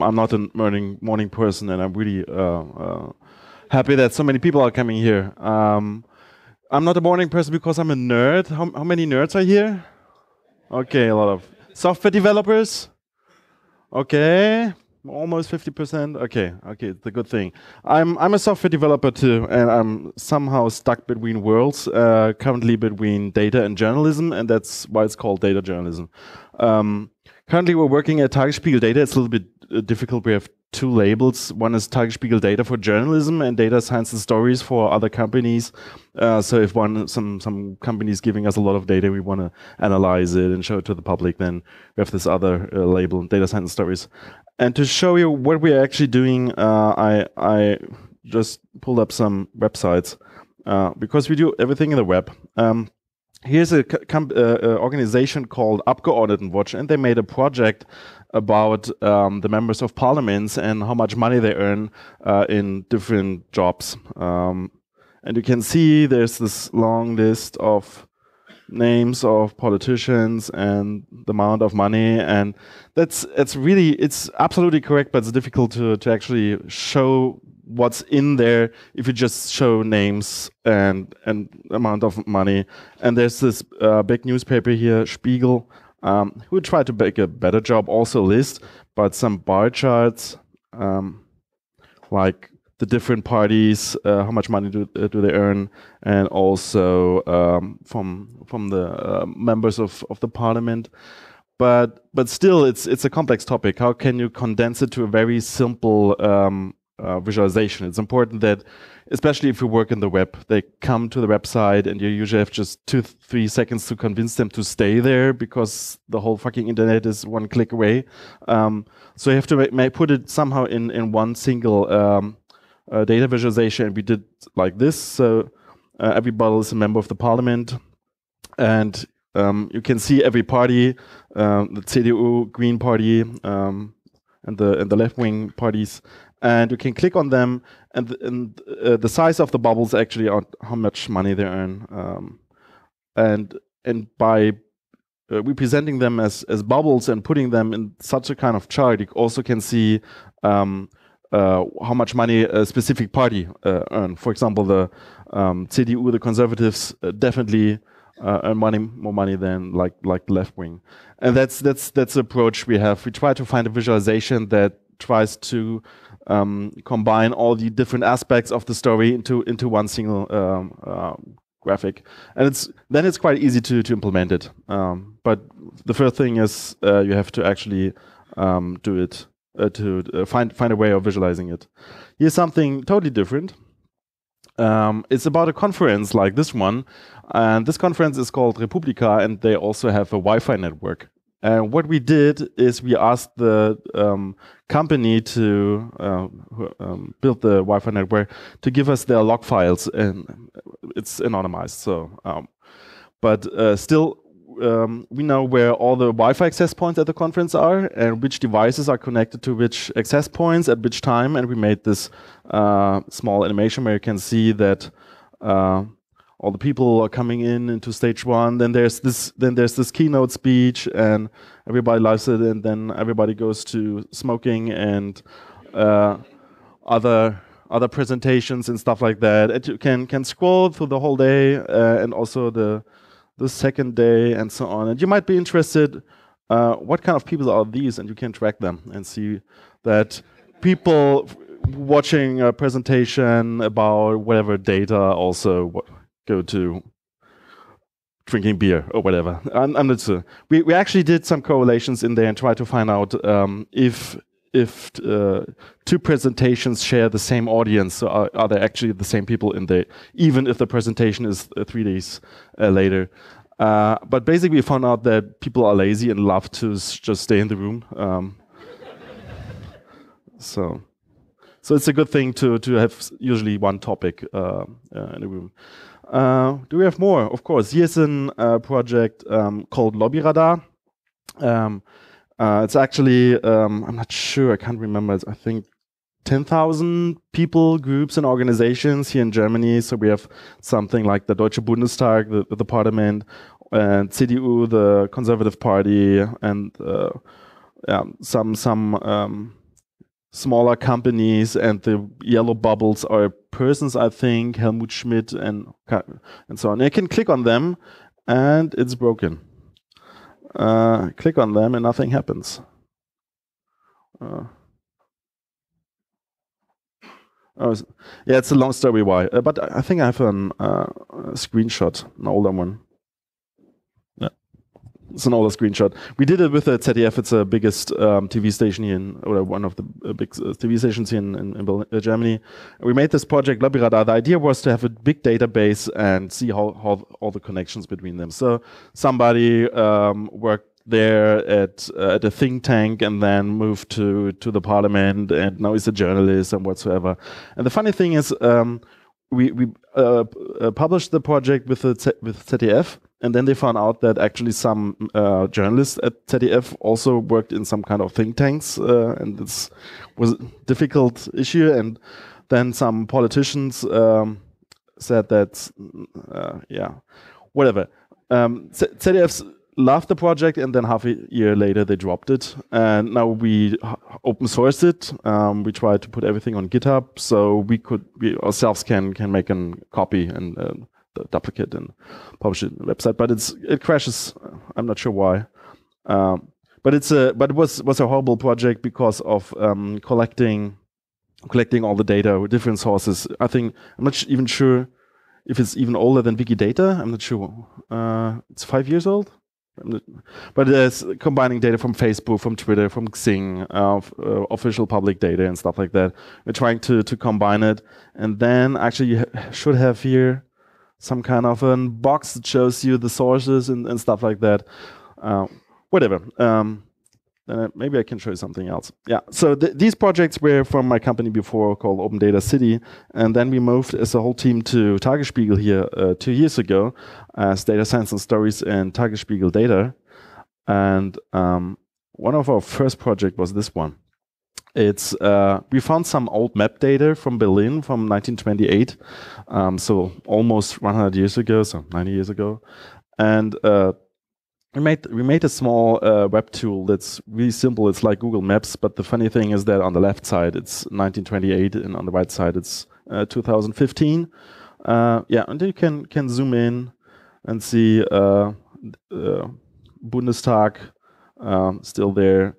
I'm not a morning morning person, and I'm really uh, uh, happy that so many people are coming here. Um, I'm not a morning person because I'm a nerd. How, how, many nerds are here? Okay, a lot of software developers. Okay, almost 50%. Okay, okay, it's a good thing. I'm I'm a software developer too, and I'm somehow stuck between worlds. Uh, currently between data and journalism, and that's why it's called data journalism. Um, currently, we're working at Tagesspiegel Data. It's a little bit difficult. We have two labels. One is Tagesspiegel Data for journalism and data science and stories for other companies. Uh, so if one some some company is giving us a lot of data, we want to analyze it and show it to the public. Then we have this other uh, label, Data Science and Stories. And to show you what we are actually doing, uh, I I just pulled up some websites uh, because we do everything in the web. Um, here's a uh, uh, organization called Abgeordnetenwatch, and they made a project about um, the members of parliaments and how much money they earn uh, in different jobs. Um, and you can see there's this long list of names of politicians and the amount of money and that's it's really it's absolutely correct but it's difficult to, to actually show what's in there if you just show names and and amount of money. And there's this uh, big newspaper here, Spiegel, um, who tried to make a better job, also list, but some bar charts, um, like the different parties, uh, how much money do, uh, do they earn, and also um, from from the uh, members of, of the parliament but but still it's it's a complex topic how can you condense it to a very simple um, uh, visualization. It's important that, especially if you work in the web, they come to the website and you usually have just two, three seconds to convince them to stay there because the whole fucking internet is one click away. Um, so you have to make, make, put it somehow in, in one single um, uh, data visualization. And we did like this. So uh, every bottle is a member of the parliament. And um, you can see every party, um, the CDU, Green Party, um, and the and the left wing parties and you can click on them, and, th and uh, the size of the bubbles actually are how much money they earn. Um, and and by uh, representing them as as bubbles and putting them in such a kind of chart, you also can see. Um, uh, how much money a specific party uh, earn. For example, the um, CDU, the conservatives, uh, definitely uh, earn money more money than like like left wing, and that's that's that's the approach we have. We try to find a visualization that tries to um, combine all the different aspects of the story into into one single um, uh, graphic, and it's then it's quite easy to to implement it. Um, but the first thing is uh, you have to actually um, do it uh, to uh, find find a way of visualizing it. Here's something totally different. Um, it's about a conference like this one. And this conference is called Republica, and they also have a Wi Fi network. And what we did is we asked the um, company to uh, um, build the Wi-Fi network to give us their log files, and it's anonymized. So, um, but uh, still, um, we know where all the Wi-Fi access points at the conference are, and which devices are connected to which access points at which time. And we made this uh, small animation where you can see that uh, all the people are coming in into stage one. Then there's this. Then there's this keynote speech, and everybody likes it, and then everybody goes to smoking and uh, other other presentations and stuff like that. It you can can scroll through the whole day uh, and also the the second day and so on. And you might be interested uh, what kind of people are these, and you can track them and see that people watching a presentation about whatever data also go to drinking beer or whatever. I'm, I'm not sure. We, we actually did some correlations in there and tried to find out um, if if uh, two presentations share the same audience, so are, are they actually the same people in there, even if the presentation is uh, three days uh, later. Uh, but basically, we found out that people are lazy and love to just stay in the room. Um, so, so it's a good thing to to have usually one topic uh, uh, in a room. Uh, do we have more? Of course, here's a uh, project um, called Lobby Radar. Um, uh, it's actually, um, I'm not sure, I can't remember, it's, I think 10,000 people, groups, and organizations here in Germany. So we have something like the Deutsche Bundestag, the, the parliament, and CDU, the Conservative Party, and uh, yeah, some, some um, smaller companies and the yellow bubbles are persons i think helmut schmidt and and so on i can click on them and it's broken uh, click on them and nothing happens uh, oh, yeah it's a long story why uh, but i think i have uh, a screenshot an older one it's an older screenshot. We did it with the uh, ZDF. It's the biggest um, TV station here, in, or one of the uh, big uh, TV stations here in, in, in Germany. We made this project Labirada. The idea was to have a big database and see how, how all the connections between them. So somebody um, worked there at uh, at a think tank and then moved to to the parliament and now he's a journalist and whatsoever. And the funny thing is, um, we we uh, published the project with the with ZDF and then they found out that actually some uh, journalists at ZDF also worked in some kind of think tanks, uh, and this was a difficult issue. And then some politicians um, said that, uh, yeah, whatever. Um, loved the project, and then half a year later they dropped it. And now we open sourced it. Um, we tried to put everything on GitHub, so we could we ourselves can can make a copy and uh, duplicate and publish it the website. But it's it crashes. I'm not sure why. Um, but it's a but it was was a horrible project because of um, collecting collecting all the data with different sources. I think I'm not even sure if it's even older than Wikidata. I'm not sure. Uh, it's five years old. but it's combining data from Facebook, from Twitter, from Xing, uh, uh, official public data and stuff like that. We're trying to to combine it, and then actually you ha should have here some kind of a box that shows you the sources and, and stuff like that. Uh, whatever. Um, then I, maybe I can show you something else. Yeah. So th these projects were from my company before called Open Data City, and then we moved as a whole team to Tagesspiegel here uh, two years ago as Data Science and Stories and Tagesspiegel Data. And um, one of our first projects was this one. It's uh, we found some old map data from Berlin from 1928, um, so almost 100 years ago, so 90 years ago, and uh, we made we made a small uh, web tool that's really simple. It's like Google Maps, but the funny thing is that on the left side it's 1928, and on the right side it's uh, 2015. Uh, yeah, and you can can zoom in and see uh, Bundestag um, still there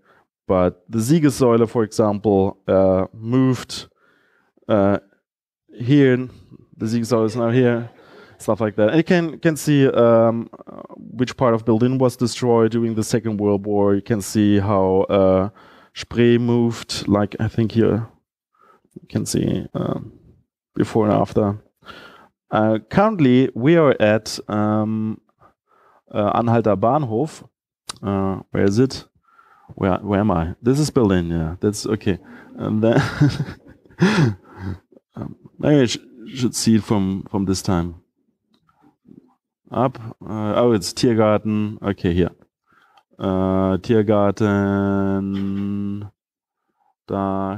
but the Siegessäule, for example, uh, moved uh, here. The Siegessäule is now here, stuff like that. And you can can see um, which part of Berlin was destroyed during the Second World War. You can see how uh, Spree moved, like I think here. You can see um, before and after. Uh, currently, we are at um, uh, Anhalter Bahnhof. Uh, where is it? where where am I? This is Berlin. Yeah, that's okay. And then um, maybe I sh should see it from from this time. Up. Uh, oh, it's Tiergarten. Okay, here. Uh, Tiergarten. Da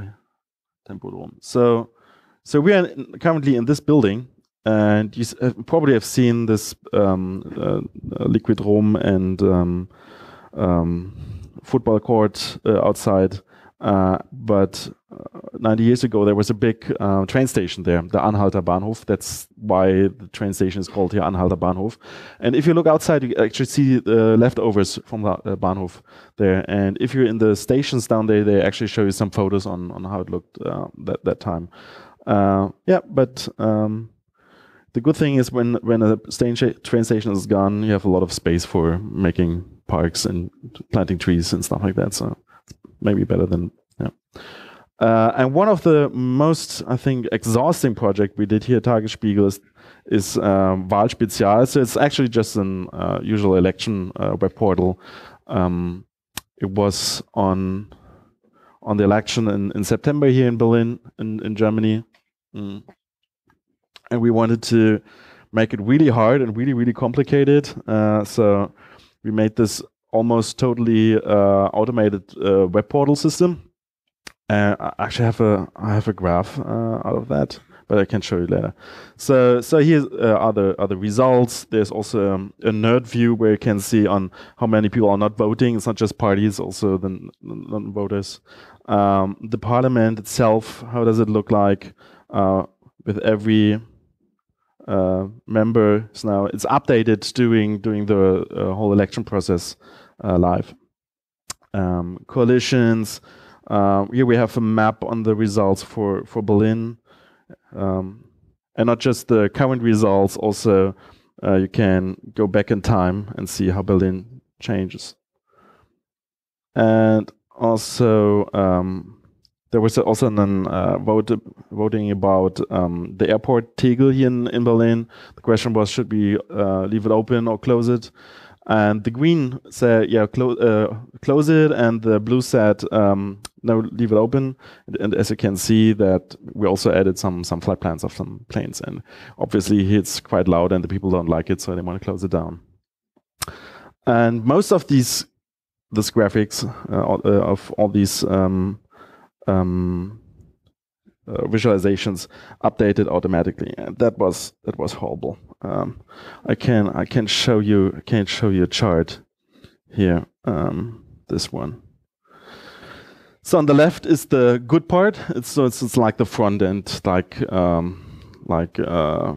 Tempodrom. So, so we are currently in this building and you uh, probably have seen this um, uh, uh liquid room and um, um, football court uh, outside. Uh, but uh, 90 years ago, there was a big train station there, the Anhalter Bahnhof. That's why the train station is called here Anhalter Bahnhof. And if you look outside, you actually see the leftovers from the Bahnhof there. And if you're in the stations down there, they actually show you some photos on, on how it looked that, that time. yeah, but. Um, the good thing is when when a train station is gone, you have a lot of space for making parks and planting trees and stuff like that. So maybe better than yeah. Uh, and one of the most, I think, exhausting project we did here at Tagesspiegel is, is um, Wahlspezial. So it's actually just an uh, usual election uh, web portal. Um, it was on on the election in, in September here in Berlin, in, in Germany. Mm. And we wanted to make it really hard and really, really complicated. Uh, so we made this almost totally uh, automated uh, web portal system. And I actually have a I have a graph uh, out of that but I can show you later. So, so here are the other results. There's also um, a nerd view where you can see on how many people are not voting. It's not just parties, also the non-voters. Um, the parliament itself, how does it look like uh, with every uh, member? So now it's updated during during the whole election process. Uh, live. Um, coalitions. Uh, here we have a map on the results for for Berlin, um, and not just the current results. Also, uh, you can go back in time and see how Berlin changes. And also, um, there was also an uh, vote, voting about um, the airport Tegel in, in Berlin. The question was, should we uh, leave it open or close it? And the green said, yeah, clo uh, close it. And the blue said, um, no, leave it open. And, and, as you can see that we also added some, some flight plans of some planes. And obviously it's quite loud and the people don't like it. So they want to close it down. And most of these, this graphics uh, uh, of all these um, um, uh, visualizations updated automatically. And that was, that was horrible um, I can I can show you I can show you a chart here. Um, this one. So on the left is the good part. It's so it's, it's like the front end, like um, like uh,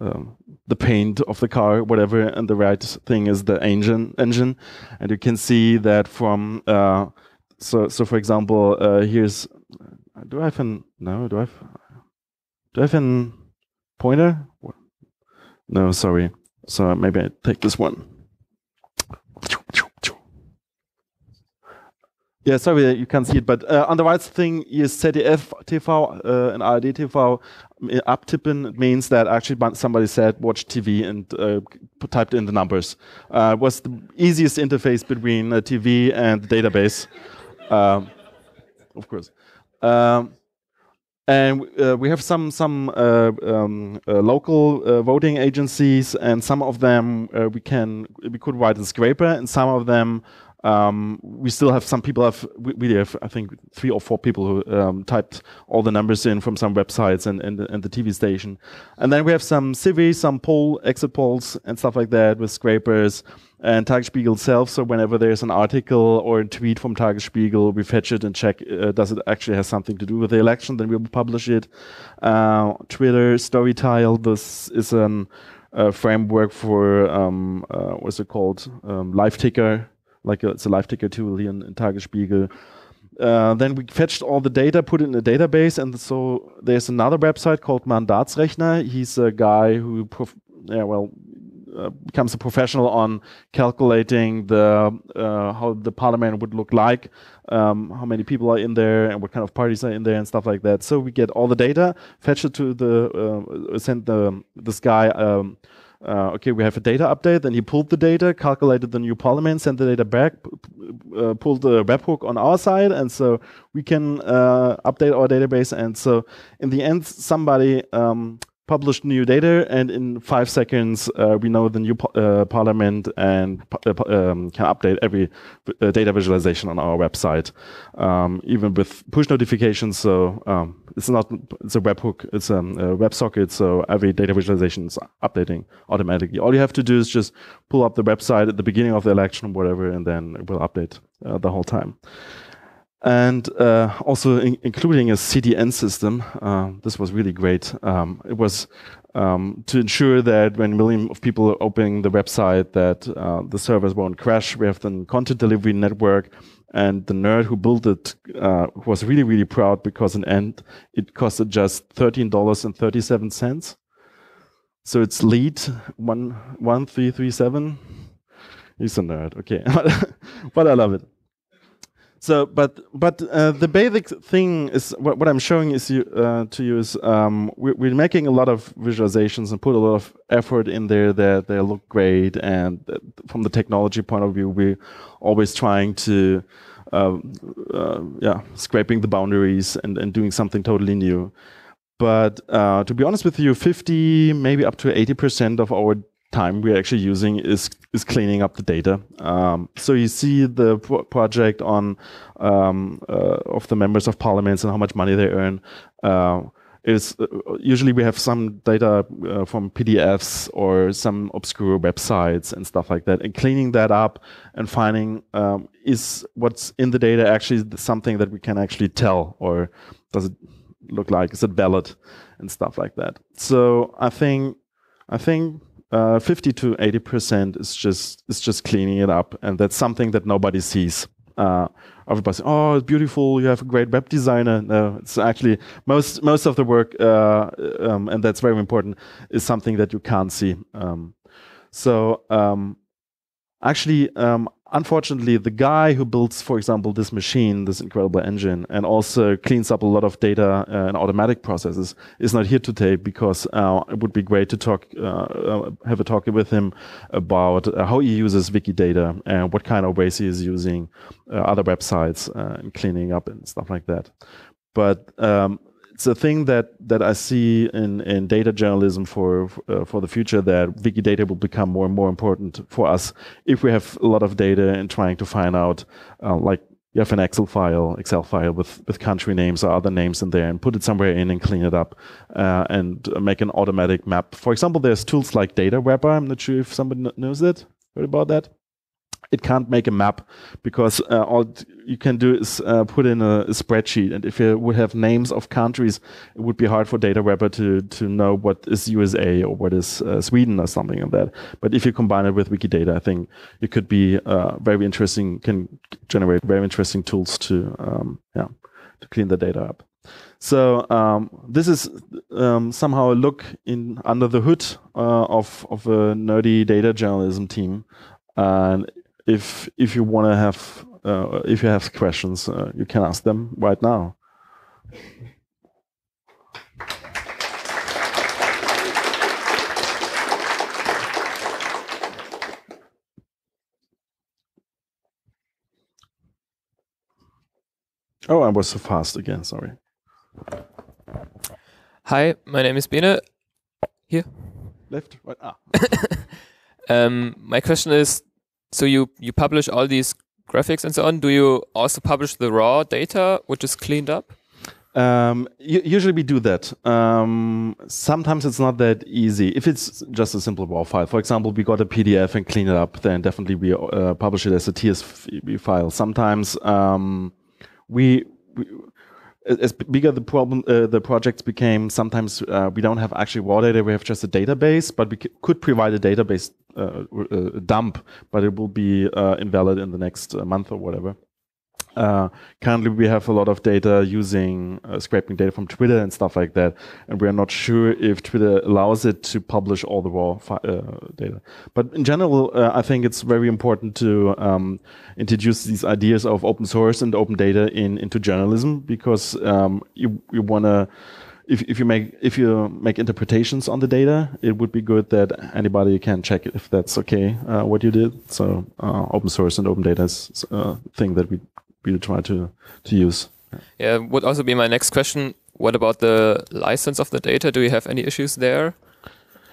um, the paint of the car, whatever. And the right thing is the engine engine, and you can see that from uh, so so for example uh, here's do I have an no do I have do I have a pointer no, sorry. So maybe I take this one. Yeah, sorry, you can't see it, but uh, on the right thing is ZDF TV uh, and ARD TV. Uh, Uptippen means that actually somebody said watch TV and uh, typed in the numbers. Uh, was the easiest interface between TV and the database, um, of course. Um, and uh, we have some some uh, um, uh, local uh, voting agencies, and some of them uh, we can we could write in Scraper, and some of them um, we still have some people have we, we, have I think three or four people who um, typed all the numbers in from some websites and, and and the TV station, and then we have some civis some poll exit polls and stuff like that with scrapers and Tagesspiegel itself. So whenever there's an article or a tweet from Tagesspiegel, we fetch it and check uh, does it actually has something to do with the election. Then we will publish it. Uh, Twitter Storytile. This is an uh, framework for um, uh, what's it called? Um, live ticker like a, it's a live ticker tool here in, in Tagesspiegel. Uh, then we fetched all the data, put it in a database, and so there's another website called Mandatsrechner. He's a guy who, yeah, well, uh, becomes a professional on calculating the uh, how the parliament would look like, um, how many people are in there, and what kind of parties are in there, and stuff like that. So we get all the data, fetch it to the, uh, send the this guy. Um, uh, okay, we have a data update. Then he pulled the data, calculated the new polymer, sent the data back, uh, pulled the webhook on our side, and so we can uh, update our database. And so in the end, somebody um, published new data, and in five seconds, uh, we know the new uh, parliament and uh, um, can update every uh, data visualization on our website, um, even with push notifications. So um, it's not it's a webhook, it's um, a WebSocket. So every data visualization is updating automatically. All you have to do is just pull up the website at the beginning of the election, whatever, and then it will update uh, the whole time and uh, also in including a CDN system. Uh, this was really great. Um, it was um, to ensure that when millions of people are opening the website, that uh, the servers won't crash. We have the content delivery network, and the nerd who built it uh, was really really proud because in end it costed just thirteen dollars and thirty seven cents. So it's lead one one three three seven. He's a nerd. Okay, but I love it. So, but but uh, the basic thing is what, what I'm showing is you, uh, to you is um, we're, we're, making a lot of visualizations and put a lot of effort in there that they look great. And from the technology point of view, we're always trying to, um, uh, yeah, scraping the boundaries and, and doing something totally new. But uh, to be honest with you, 50, maybe up to 80% of our time we're actually using is is cleaning up the data. Um, so you see the pro project on um, uh, of the members of parliaments and how much money they earn. Uh, is uh, usually we have some data uh, from PDFs or some obscure websites and stuff like that, and cleaning that up and finding um, is what's in the data actually something that we can actually tell, or does it look like is it valid and stuff like that. So I think I think uh, 50 to 80 percent is just is just cleaning it up, and that's something that nobody sees. Uh, everybody says, "Oh, it's beautiful! You have a great web designer." No, it's actually most most of the work, uh, um, and that's very important, is something that you can't see. Um, so um, actually, um, unfortunately, the guy who builds, for example, this machine, this incredible engine, and also cleans up a lot of data uh, and automatic processes, is not here today because uh, it would be great to talk, uh, uh have a talk with him about uh, how he uses Wikidata and what kind of ways he is using other websites and cleaning up and stuff like that. But um, it's a thing that that I see in in data journalism for uh, for the future that Wikidata will become more and more important for us if we have a lot of data and trying to find out uh, like you have an Excel file, Excel file with, with country names or other names in there and put it somewhere in and clean it up uh, and make an automatic map. For example, there's tools like Data Wrapper. I'm not sure if somebody knows it, heard about that it can't make a map because uh, all you can do is uh, put in a, a, spreadsheet. And if you would have names of countries, it would be hard for Data Wrapper to, to know what is USA or what is uh, Sweden or something like that. But if you combine it with Wikidata, I think it could be uh, very interesting, can generate very interesting tools to, um, yeah, to clean the data up. So um, this is um, somehow a look in under the hood uh, of of a nerdy data journalism team, and if if you want to have uh, if you have questions, uh, you can ask them right now. Oh, I was so fast again. Sorry. Hi, my name is Bene. Here. Left, right. Ah. um, my question is so you you publish all these graphics and so on. Do you also publish the raw data, which is cleaned up? Um, usually we do that. Um, sometimes it's not that easy. If it's just a simple raw file, for example, we got a PDF and clean it up, then definitely we uh, publish it as a TSV file. Sometimes um, we, we as bigger the problem uh, the projects became sometimes uh, we don't have actually raw data we have just a database but we could provide a database uh, uh, dump but it will be uh, invalid in the next uh, month or whatever uh, currently, we have a lot of data using uh, scraping data from Twitter and stuff like that, and we are not sure if Twitter allows it to publish all the raw uh, data. But in general, uh, I think it's very important to um, introduce these ideas of open source and open data in into journalism because um, you you want to. If, if, you make if you make interpretations on the data, it would be good that anybody can check if that's okay uh, what you did. So uh, open source and open data is a uh, thing that we we try to to use. Yeah, would also be my next question. What about the license of the data? Do you have any issues there,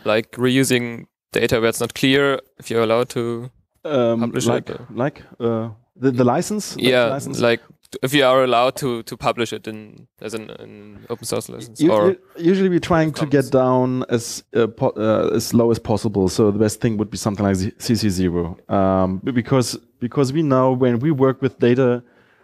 like reusing data where it's not clear if you're allowed to um, publish like, it? Like uh, the the license. Yeah, the license? like if you are allowed to to publish it in as an, open source license. Usually, usually we're trying to get down as uh, uh, as low as possible. So the best thing would be something like CC zero, um, because because we know when we work with data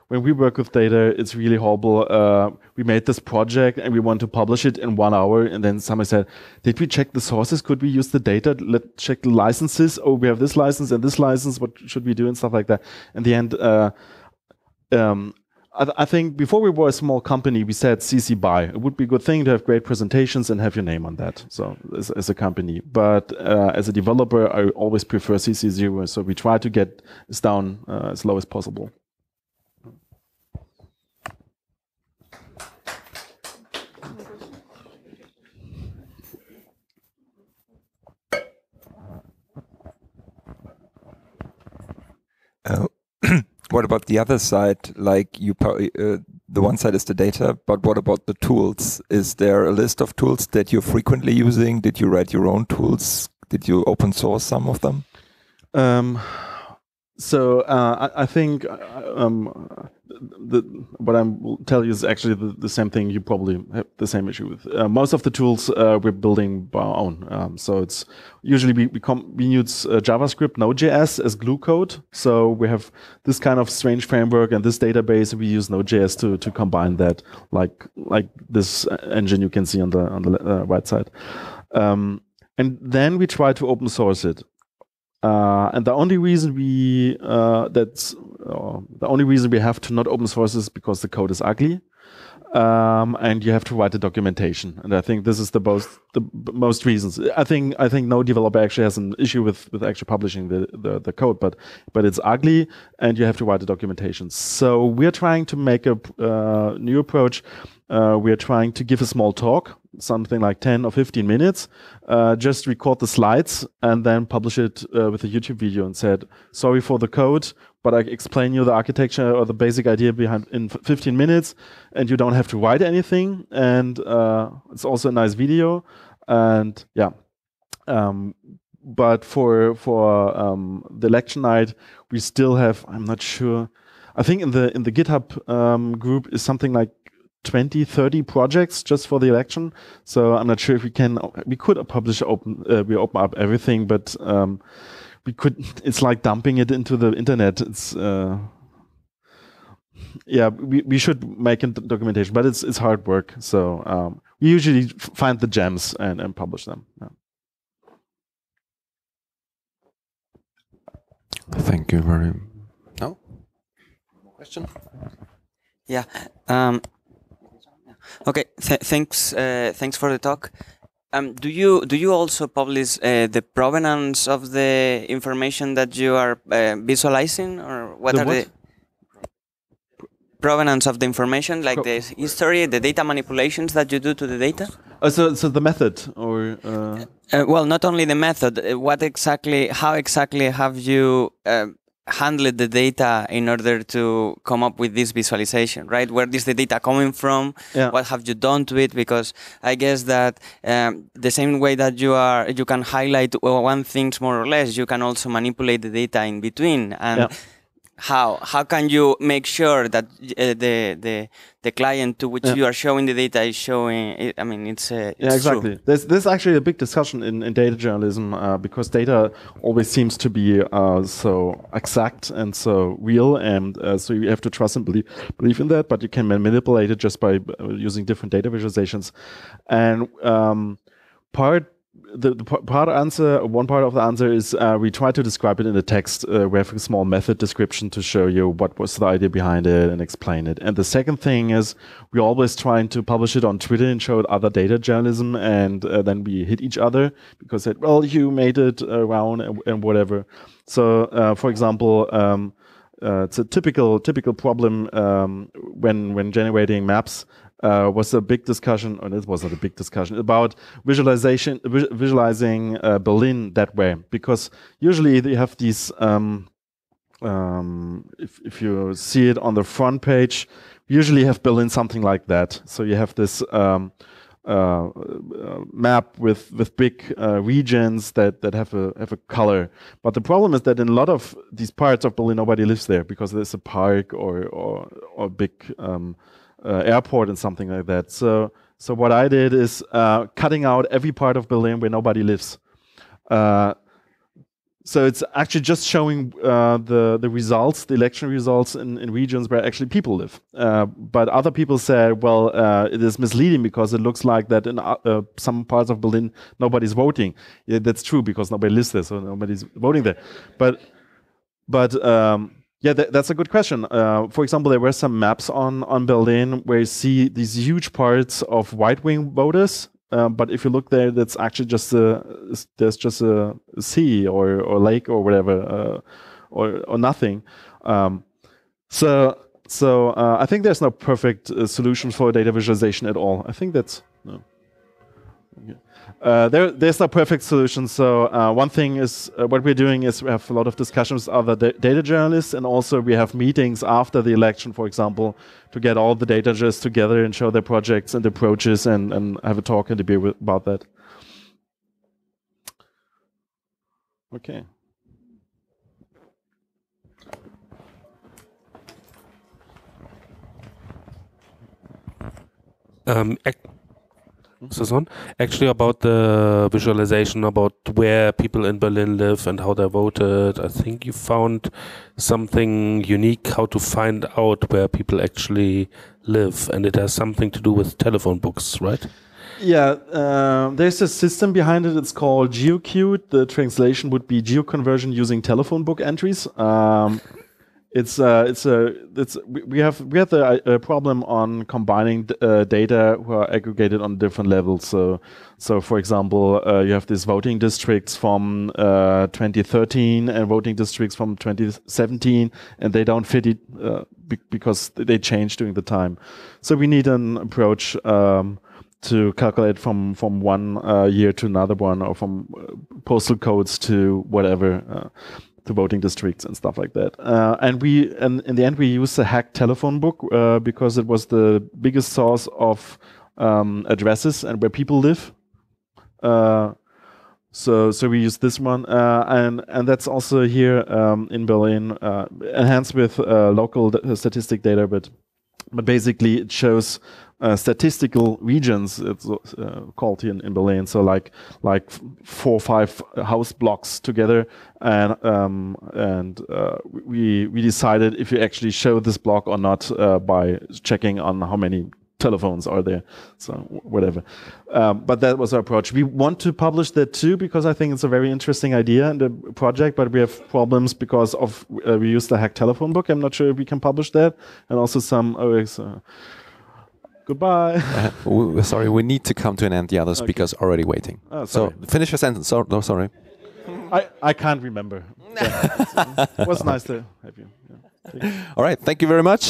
when we work with data, it's really horrible. Uh, we made this project and we want to publish it in one hour. And then somebody said, Did we check the sources? Could we use the data? Let's check the licenses. Oh, we have this license and this license. What should we do? And stuff like that. In the end, uh, um, I, th I, think before we were a small company, we said CC BY. It would be a good thing to have great presentations and have your name on that. So as, as a company, but uh, as a developer, I always prefer CC zero. So we try to get this down uh, as low as possible. what about the other side? Like you, uh, the one side is the data, but what about the tools? Is there a list of tools that you're frequently using? Did you write your own tools? Did you open source some of them? Um, so uh, I, I, think uh, um, the, what I'm tell you is actually the, the, same thing. You probably have the same issue with uh, most of the tools uh, we're building by our own. Um, so it's usually we we, we use uh, JavaScript, Node.js as glue code. So we have this kind of strange framework and this database. We use Node.js to to combine that, like like this engine you can see on the on the uh, right side. Um, and then we try to open source it. Uh, and the only reason we uh, that's or uh, the only reason we have to not open source is because the code is ugly. Um, and you have to write the documentation. And I think this is the most the most reasons. I think I think no developer actually has an issue with with actually publishing the, the, the code, but but it's ugly, and you have to write the documentation. So we're trying to make a uh, new approach. Uh, we're trying to give a small talk, something like 10 or 15 minutes, uh, just record the slides and then publish it uh, with a YouTube video and said, sorry for the code but I explain you the architecture or the basic idea behind in 15 minutes, and you don't have to write anything. And uh, it's also a nice video, and yeah. Um, but for for um, the election night, we still have. I'm not sure. I think in the in the GitHub um, group is something like 20, 30 projects just for the election. So I'm not sure if we can. We could publish open. Uh, we open up everything, but um, we could it's like dumping it into the internet it's uh, yeah we, we should make a documentation but it's it's hard work so um, we usually find the gems and, and publish them yeah. thank you very no question yeah um, okay Th thanks uh, thanks for the talk um, do you do you also publish uh, the provenance of the information that you are uh, visualizing, or what the are what? the provenance of the information, like Pro the history, the data manipulations that you do to the data? Uh, so, so the method, or uh? Uh, well, not only the method. Uh, what exactly? How exactly have you handle the data in order to come up with this visualization, right? Where is the data coming from? Yeah. What have you done to it? Because I guess that um, the same way that you are, you can highlight one things more or less, you can also manipulate the data in between and. Yeah how how can you make sure that uh, the the the client to which yeah. you are showing the data is showing it, i mean it's, uh, it's yeah exactly true. there's there's actually a big discussion in, in data journalism uh, because data always seems to be uh, so exact and so real and uh, so you have to trust and believe believe in that but you can manipulate it just by uh, using different data visualizations and um, part the, the part answer, one part of the answer is uh, we try to describe it in the text. Uh, we have a small method description to show you what was the idea behind it and explain it. And the second thing is we're always trying to publish it on Twitter and show it other data journalism, and uh, then we hit each other because said, well, you made it around and, and whatever. So, uh, for example. Um, uh, it's a typical typical problem um, when when generating maps uh, was a big discussion, or it wasn't a big discussion about visualization, visualizing uh, Berlin that way, because usually you have these. Um, um, if, if you see it on the front page, usually have Berlin something like that. So you have this um, uh, uh, map with with big uh, regions that that have a have a color. But the problem is that in a lot of these parts of Berlin, nobody lives there because there's a park or or, or big um, uh, airport and something like that. So, so what I did is uh, cutting out every part of Berlin where nobody lives. Uh, so it's actually just showing the the results, the election results in, in regions where actually people live. but other people said, well, it is misleading because it looks like that in some parts of Berlin nobody's voting. Yeah, that's true because nobody lives there, so nobody's voting there. But but um, yeah, that's a good question. Uh, for example, there were some maps on, on Berlin where you see these huge parts of right wing voters. Uh, but if you look there, that's actually just a there's just a sea or, or lake or whatever uh, or or nothing. Um, so so uh, I think there's no perfect uh, solution for data visualization at all. I think that's no. Uh, there, there's no perfect solution. So uh, one thing is uh, what we're doing is we have a lot of discussions with other da data journalists, and also we have meetings after the election, for example, to get all the data journalists together and show their projects and approaches, and, and have a talk and debate about that. Okay. Um, Susan, actually about the visualization about where people in Berlin live and how they voted. I think you found something unique how to find out where people actually live, and it has something to do with telephone books, right? Yeah, uh, there's a system behind it. It's called GeoCute. The translation would be geoconversion using telephone book entries. Um, it's uh, it's a uh, it's we have we have the problem on combining uh, data who are aggregated on different levels. So so for example, uh, you have these voting districts from uh, 2013 and voting districts from 2017, and they don't fit it be because they change during the time. So we need an approach. Um, to calculate from from one year to another one, or from postal codes to whatever, the voting districts and stuff like that. Uh, and we, and in the end, we used the hacked telephone book uh, because it was the biggest source of um, addresses and where people live. Uh, so, so we used this one, uh, and and that's also here um, in Berlin, uh, enhanced with uh, local statistic data, but but basically, it shows uh, statistical regions it's uh, uh, called here in, in, Berlin. So like like four or five house blocks together, and um, and uh, we we decided if you actually show this block or not uh, by checking on how many telephones are there. So whatever. Um, but that was our approach. We want to publish that too because I think it's a very interesting idea and a project. But we have problems because of uh, we use the hack telephone book. I'm not sure if we can publish that, and also some. Oh, uh, Goodbye. uh, sorry, we need to come to an end. The others okay. because already waiting. Oh, so finish your sentence. So, no, sorry. I, I can't remember. Uh, it was nice to have you. Yeah. All right. Thank you very much.